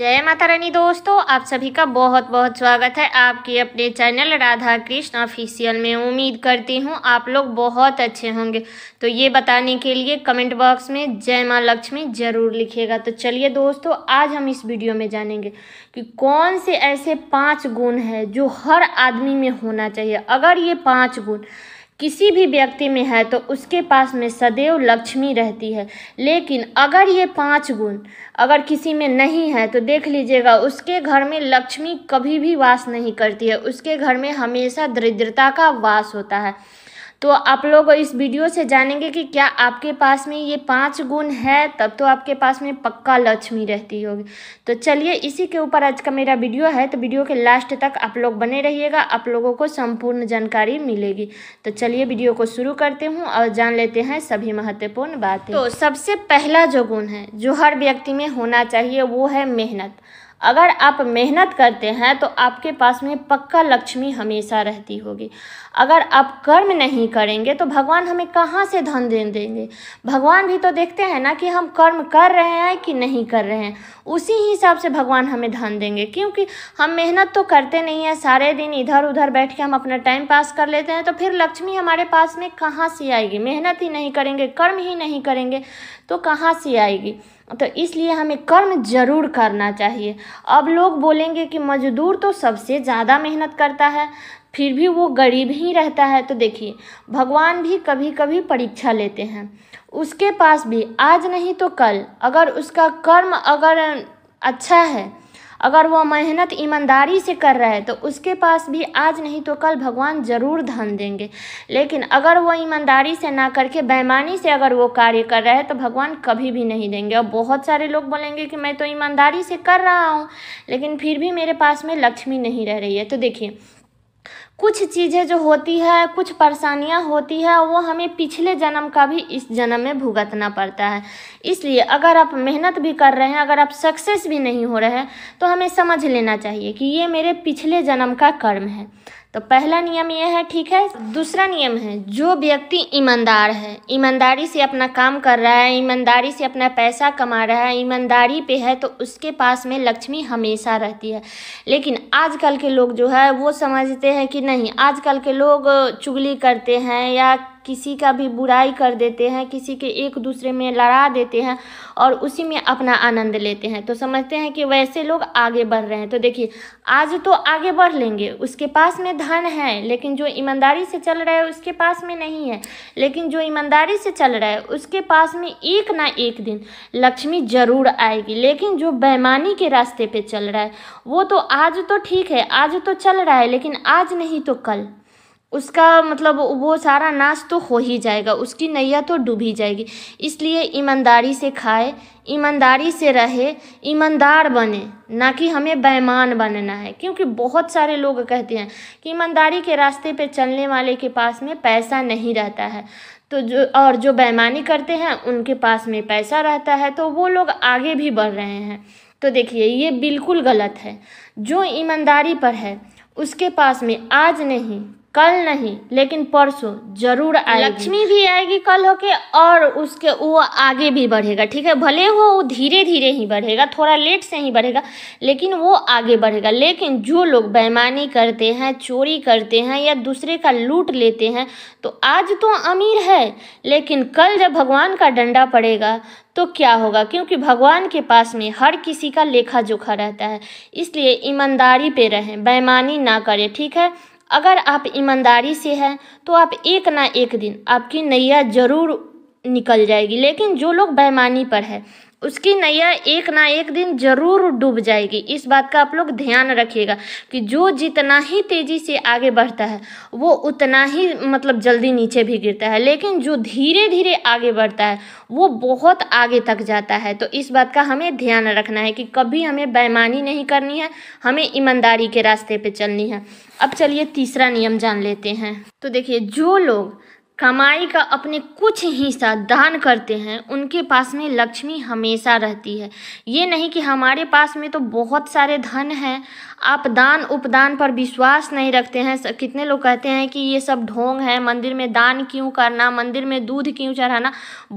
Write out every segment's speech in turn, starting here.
जय माता रानी दोस्तों आप सभी का बहुत बहुत स्वागत है आपके अपने चैनल राधा कृष्ण ऑफिशियल में उम्मीद करती हूँ आप लोग बहुत अच्छे होंगे तो ये बताने के लिए कमेंट बॉक्स में जय माँ लक्ष्मी ज़रूर लिखिएगा तो चलिए दोस्तों आज हम इस वीडियो में जानेंगे कि कौन से ऐसे पाँच गुण हैं जो हर आदमी में होना चाहिए अगर ये पाँच गुण किसी भी व्यक्ति में है तो उसके पास में सदैव लक्ष्मी रहती है लेकिन अगर ये पांच गुण अगर किसी में नहीं है तो देख लीजिएगा उसके घर में लक्ष्मी कभी भी वास नहीं करती है उसके घर में हमेशा दरिद्रता का वास होता है तो आप लोग इस वीडियो से जानेंगे कि क्या आपके पास में ये पाँच गुण है तब तो आपके पास में पक्का लक्ष्मी रहती होगी तो चलिए इसी के ऊपर आज का मेरा वीडियो है तो वीडियो के लास्ट तक आप लोग बने रहिएगा आप लोगों को संपूर्ण जानकारी मिलेगी तो चलिए वीडियो को शुरू करते हूँ और जान लेते हैं सभी महत्वपूर्ण बातें तो सबसे पहला जो गुण है जो हर व्यक्ति में होना चाहिए वो है मेहनत अगर आप मेहनत करते हैं तो आपके पास में पक्का लक्ष्मी हमेशा रहती होगी अगर आप कर्म नहीं करेंगे तो भगवान हमें कहाँ से धन दे देंगे भगवान भी तो देखते हैं ना कि हम कर्म कर रहे हैं कि नहीं कर रहे हैं उसी हिसाब से भगवान हमें धन देंगे क्योंकि हम मेहनत तो करते नहीं हैं सारे दिन इधर उधर बैठ के हम अपना टाइम पास कर लेते हैं तो फिर लक्ष्मी हमारे पास में कहाँ से आएगी मेहनत ही नहीं करेंगे कर्म ही नहीं करेंगे तो कहाँ से आएगी तो इसलिए हमें कर्म जरूर करना चाहिए अब लोग बोलेंगे कि मजदूर तो सबसे ज़्यादा मेहनत करता है फिर भी वो गरीब ही रहता है तो देखिए भगवान भी कभी कभी परीक्षा लेते हैं उसके पास भी आज नहीं तो कल अगर उसका कर्म अगर अच्छा है अगर वह मेहनत ईमानदारी से कर रहा है तो उसके पास भी आज नहीं तो कल भगवान ज़रूर धन देंगे लेकिन अगर वो ईमानदारी से ना करके बेमानी से अगर वो कार्य कर रहा है तो भगवान कभी भी नहीं देंगे और बहुत सारे लोग बोलेंगे कि मैं तो ईमानदारी से कर रहा हूँ लेकिन फिर भी मेरे पास में लक्ष्मी नहीं रह रही है तो देखिए कुछ चीज़ें जो होती है कुछ परेशानियां होती है वो हमें पिछले जन्म का भी इस जन्म में भुगतना पड़ता है इसलिए अगर आप मेहनत भी कर रहे हैं अगर आप सक्सेस भी नहीं हो रहे हैं तो हमें समझ लेना चाहिए कि ये मेरे पिछले जन्म का कर्म है तो पहला नियम यह है ठीक है दूसरा नियम है जो व्यक्ति ईमानदार है ईमानदारी से अपना काम कर रहा है ईमानदारी से अपना पैसा कमा रहा है ईमानदारी पे है तो उसके पास में लक्ष्मी हमेशा रहती है लेकिन आजकल के लोग जो है वो समझते हैं कि नहीं आजकल के लोग चुगली करते हैं या किसी का भी बुराई कर देते हैं किसी के एक दूसरे में लड़ा देते हैं और उसी में अपना आनंद लेते हैं तो समझते हैं कि वैसे लोग आगे बढ़ रहे हैं तो देखिए आज तो आगे बढ़ लेंगे उसके पास में धन है लेकिन जो ईमानदारी से चल रहा है उसके पास में नहीं है लेकिन जो ईमानदारी से चल रहा है उसके पास में एक ना एक दिन लक्ष्मी ज़रूर आएगी लेकिन जो बेमानी के रास्ते पर चल रहा है वो तो आज तो ठीक है आज तो चल रहा है लेकिन आज नहीं तो कल उसका मतलब वो सारा नाश तो हो ही जाएगा उसकी नैया तो डूब ही जाएगी इसलिए ईमानदारी से खाए ईमानदारी से रहे ईमानदार बने ना कि हमें बेमान बनना है क्योंकि बहुत सारे लोग कहते हैं कि ईमानदारी के रास्ते पे चलने वाले के पास में पैसा नहीं रहता है तो जो और जो बेमानी करते हैं उनके पास में पैसा रहता है तो वो लोग आगे भी बढ़ रहे हैं तो देखिए ये बिल्कुल गलत है जो ईमानदारी पर है उसके पास में आज नहीं कल नहीं लेकिन परसों जरूर आएगी लक्ष्मी भी आएगी कल होके और उसके वो आगे भी बढ़ेगा ठीक है भले हो वो धीरे धीरे ही बढ़ेगा थोड़ा लेट से ही बढ़ेगा लेकिन वो आगे बढ़ेगा लेकिन जो लोग बेमानी करते हैं चोरी करते हैं या दूसरे का लूट लेते हैं तो आज तो अमीर है लेकिन कल जब भगवान का डंडा पड़ेगा तो क्या होगा क्योंकि भगवान के पास में हर किसी का लेखा जोखा रहता है इसलिए ईमानदारी पे रहें बेमानी ना करें ठीक है अगर आप ईमानदारी से हैं तो आप एक ना एक दिन आपकी नैया ज़रूर निकल जाएगी लेकिन जो लोग बेमानी पर है उसकी नैया एक ना एक दिन ज़रूर डूब जाएगी इस बात का आप लोग ध्यान रखिएगा कि जो जितना ही तेज़ी से आगे बढ़ता है वो उतना ही मतलब जल्दी नीचे भी गिरता है लेकिन जो धीरे धीरे आगे बढ़ता है वो बहुत आगे तक जाता है तो इस बात का हमें ध्यान रखना है कि कभी हमें बेमानी नहीं करनी है हमें ईमानदारी के रास्ते पर चलनी है अब चलिए तीसरा नियम जान लेते हैं तो देखिए जो लोग कमाई का अपने कुछ हिस्सा दान करते हैं उनके पास में लक्ष्मी हमेशा रहती है ये नहीं कि हमारे पास में तो बहुत सारे धन हैं आप दान उपदान पर विश्वास नहीं रखते हैं कितने लोग कहते हैं कि ये सब ढोंग है मंदिर में दान क्यों करना मंदिर में दूध क्यों चढ़ाना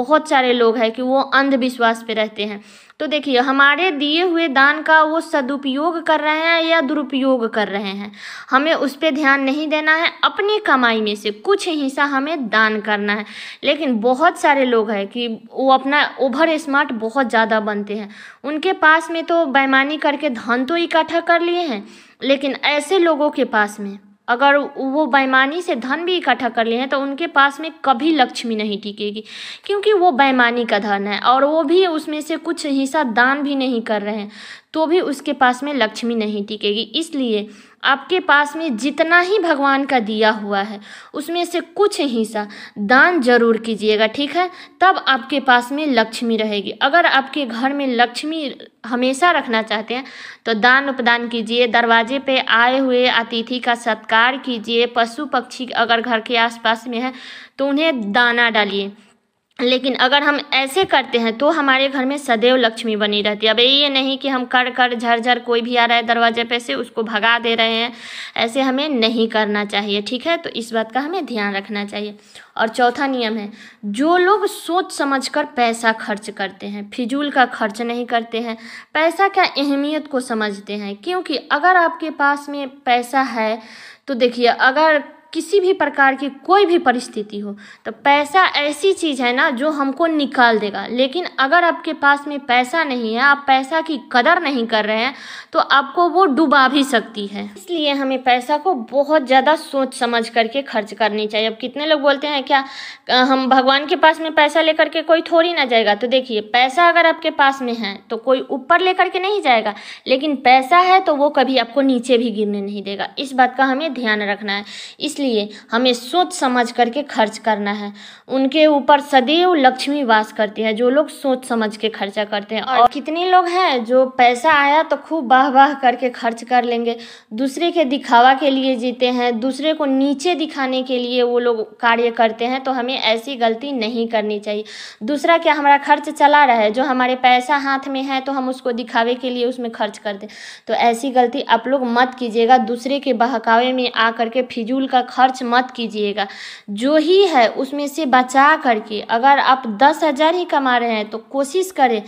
बहुत सारे लोग हैं कि वो अंधविश्वास पे रहते हैं तो देखिए हमारे दिए हुए दान का वो सदुपयोग कर रहे हैं या दुरुपयोग कर रहे हैं हमें उस पर ध्यान नहीं देना है अपनी कमाई में से कुछ हिस्सा हमें दान करना है लेकिन बहुत सारे लोग हैं कि वो अपना ओवर स्मार्ट बहुत ज़्यादा बनते हैं उनके पास में तो बैमानी करके धन तो इकट्ठा कर लिए हैं लेकिन ऐसे लोगों के पास में अगर वो बेईमानी से धन भी इकट्ठा कर लिए हैं तो उनके पास में कभी लक्ष्मी नहीं टिकेगी क्योंकि वो बेईमानी का धन है और वो भी उसमें से कुछ हिस्सा दान भी नहीं कर रहे हैं तो भी उसके पास में लक्ष्मी नहीं टिकेगी इसलिए आपके पास में जितना ही भगवान का दिया हुआ है उसमें से कुछ हिस्सा दान जरूर कीजिएगा ठीक है तब आपके पास में लक्ष्मी रहेगी अगर आपके घर में लक्ष्मी हमेशा रखना चाहते हैं तो दान उपदान कीजिए दरवाजे पे आए हुए अतिथि का सत्कार कीजिए पशु पक्षी अगर घर के आसपास में है तो उन्हें दाना डालिए लेकिन अगर हम ऐसे करते हैं तो हमारे घर में सदैव लक्ष्मी बनी रहती है अब ये नहीं कि हम कर कर झर झर कोई भी आ रहा है दरवाजे पे से उसको भगा दे रहे हैं ऐसे हमें नहीं करना चाहिए ठीक है तो इस बात का हमें ध्यान रखना चाहिए और चौथा नियम है जो लोग सोच समझ कर पैसा खर्च करते हैं फिजूल का खर्च नहीं करते हैं पैसा क्या अहमियत को समझते हैं क्योंकि अगर आपके पास में पैसा है तो देखिए अगर किसी भी प्रकार की कोई भी परिस्थिति हो तो पैसा ऐसी चीज़ है ना जो हमको निकाल देगा लेकिन अगर आपके पास में पैसा नहीं है आप पैसा की कदर नहीं कर रहे हैं तो आपको वो डुबा भी सकती है इसलिए हमें पैसा को बहुत ज़्यादा सोच समझ करके खर्च करनी चाहिए अब कितने लोग बोलते हैं क्या हम भगवान के पास में पैसा लेकर के कोई थोड़ी ना जाएगा तो देखिए पैसा अगर आपके पास में है तो कोई ऊपर लेकर के नहीं जाएगा लेकिन पैसा है तो वो कभी आपको नीचे भी गिरने नहीं देगा इस बात का हमें ध्यान रखना है इस इसलिए हमें सोच समझ करके खर्च करना है उनके ऊपर सदैव लक्ष्मी वास करती है जो लोग सोच समझ के खर्चा करते हैं और कितने लोग हैं जो पैसा आया तो खूब बाह बाह करके खर्च कर लेंगे दूसरे के दिखावा के लिए जीते हैं दूसरे को नीचे दिखाने के लिए वो लोग कार्य करते हैं तो हमें ऐसी गलती नहीं करनी चाहिए दूसरा क्या हमारा खर्च चला रहा है जो हमारे पैसा हाथ में है तो हम उसको दिखावे के लिए उसमें खर्च कर दें तो ऐसी गलती आप लोग मत कीजिएगा दूसरे के बहकावे में आकर के फिजूल का खर्च मत कीजिएगा जो ही है उसमें से बचा करके अगर आप दस हज़ार ही कमा रहे हैं तो कोशिश करें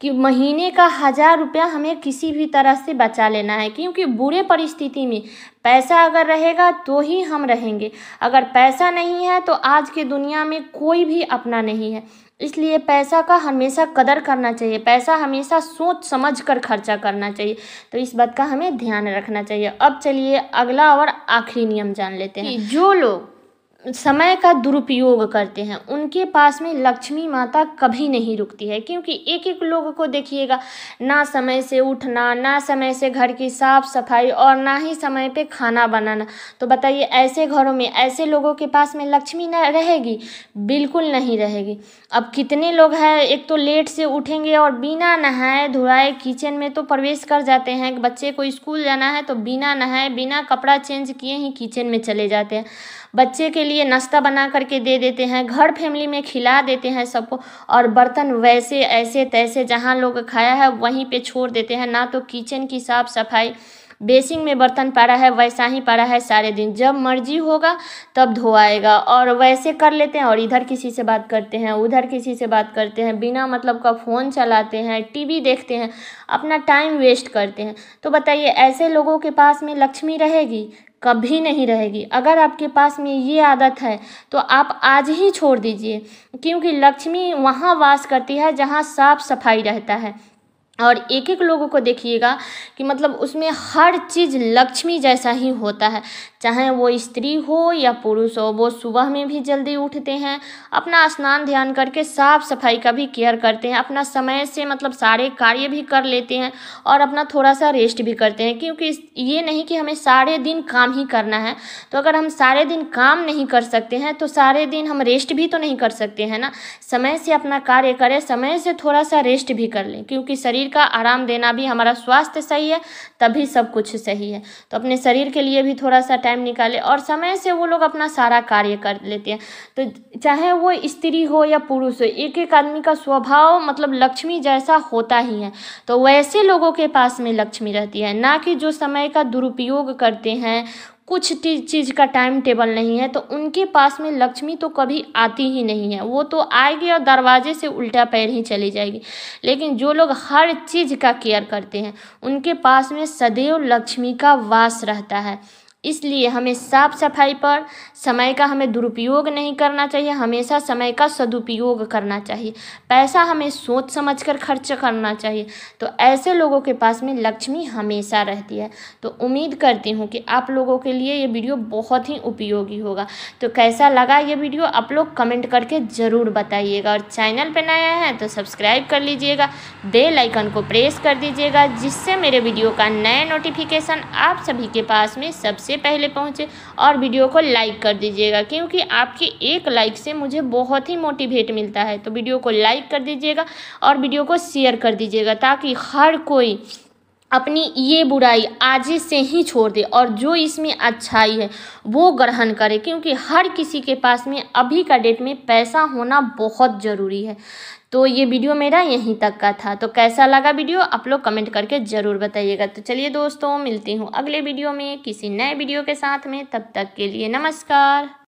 कि महीने का हज़ार रुपया हमें किसी भी तरह से बचा लेना है क्योंकि बुरे परिस्थिति में पैसा अगर रहेगा तो ही हम रहेंगे अगर पैसा नहीं है तो आज की दुनिया में कोई भी अपना नहीं है इसलिए पैसा का हमेशा कदर करना चाहिए पैसा हमेशा सोच समझ कर खर्चा करना चाहिए तो इस बात का हमें ध्यान रखना चाहिए अब चलिए अगला और आखिरी नियम जान लेते हैं जो लोग समय का दुरुपयोग करते हैं उनके पास में लक्ष्मी माता कभी नहीं रुकती है क्योंकि एक एक लोग को देखिएगा ना समय से उठना ना समय से घर की साफ सफाई और ना ही समय पे खाना बनाना तो बताइए ऐसे घरों में ऐसे लोगों के पास में लक्ष्मी ना रहेगी बिल्कुल नहीं रहेगी अब कितने लोग हैं एक तो लेट से उठेंगे और बिना नहाए धुलाए किचन में तो प्रवेश कर जाते हैं बच्चे को स्कूल जाना है तो बिना नहाए बिना कपड़ा चेंज किए ही किचन में चले जाते हैं बच्चे के लिए लिए नाश्ता बना करके दे देते हैं घर फैमिली में खिला देते हैं सबको और बर्तन वैसे ऐसे तैसे जहाँ लोग खाया है वहीं पे छोड़ देते हैं ना तो किचन की साफ़ सफाई बेसिंग में बर्तन पड़ा है वैसा ही पड़ा है सारे दिन जब मर्जी होगा तब धोआएगा और वैसे कर लेते हैं और इधर किसी से बात करते हैं उधर किसी से बात करते हैं बिना मतलब का फ़ोन चलाते हैं टीवी देखते हैं अपना टाइम वेस्ट करते हैं तो बताइए ऐसे लोगों के पास में लक्ष्मी रहेगी कभी नहीं रहेगी अगर आपके पास में ये आदत है तो आप आज ही छोड़ दीजिए क्योंकि लक्ष्मी वहाँ वास करती है जहाँ साफ सफाई रहता है और एक एक लोगों को देखिएगा कि मतलब उसमें हर चीज़ लक्ष्मी जैसा ही होता है चाहे वो स्त्री हो या पुरुष हो वो सुबह में भी जल्दी उठते हैं अपना स्नान ध्यान करके साफ सफाई का भी केयर करते हैं अपना समय से मतलब सारे कार्य भी कर लेते हैं और अपना थोड़ा सा रेस्ट भी करते हैं क्योंकि ये नहीं कि हमें सारे दिन काम ही करना है तो अगर हम सारे दिन काम नहीं कर सकते हैं तो सारे दिन हम रेस्ट भी तो नहीं कर सकते हैं ना समय से अपना कार्य करें समय से थोड़ा सा रेस्ट भी कर लें क्योंकि शरीर शरीर का आराम देना भी हमारा स्वास्थ्य सही है तभी सब कुछ सही है तो अपने शरीर के लिए भी थोड़ा सा टाइम निकाले और समय से वो लोग अपना सारा कार्य कर लेते हैं तो चाहे वो स्त्री हो या पुरुष हो एक एक आदमी का स्वभाव मतलब लक्ष्मी जैसा होता ही है तो वैसे लोगों के पास में लक्ष्मी रहती है ना कि जो समय का दुरुपयोग करते हैं कुछ चीज़ का टाइम टेबल नहीं है तो उनके पास में लक्ष्मी तो कभी आती ही नहीं है वो तो आएगी और दरवाजे से उल्टा पैर ही चली जाएगी लेकिन जो लोग हर चीज़ का केयर करते हैं उनके पास में सदैव लक्ष्मी का वास रहता है इसलिए हमें साफ सफाई पर समय का हमें दुरुपयोग नहीं करना चाहिए हमेशा समय का सदुपयोग करना चाहिए पैसा हमें सोच समझ कर खर्च करना चाहिए तो ऐसे लोगों के पास में लक्ष्मी हमेशा रहती है तो उम्मीद करती हूँ कि आप लोगों के लिए ये वीडियो बहुत ही उपयोगी होगा तो कैसा लगा ये वीडियो आप लोग कमेंट करके ज़रूर बताइएगा और चैनल पर नया है तो सब्सक्राइब कर लीजिएगा बेल आइकन को प्रेस कर दीजिएगा जिससे मेरे वीडियो का नया नोटिफिकेशन आप सभी के पास में सबसे पहले पहुंचे और वीडियो को लाइक कर दीजिएगा क्योंकि आपके एक लाइक से मुझे बहुत ही मोटिवेट मिलता है तो वीडियो को लाइक कर दीजिएगा और वीडियो को शेयर कर दीजिएगा ताकि हर कोई अपनी ये बुराई आज से ही छोड़ दे और जो इसमें अच्छाई है वो ग्रहण करे क्योंकि हर किसी के पास में अभी का डेट में पैसा होना बहुत ज़रूरी है तो ये वीडियो मेरा यहीं तक का था तो कैसा लगा वीडियो आप लोग कमेंट करके ज़रूर बताइएगा तो चलिए दोस्तों मिलती हूँ अगले वीडियो में किसी नए वीडियो के साथ में तब तक के लिए नमस्कार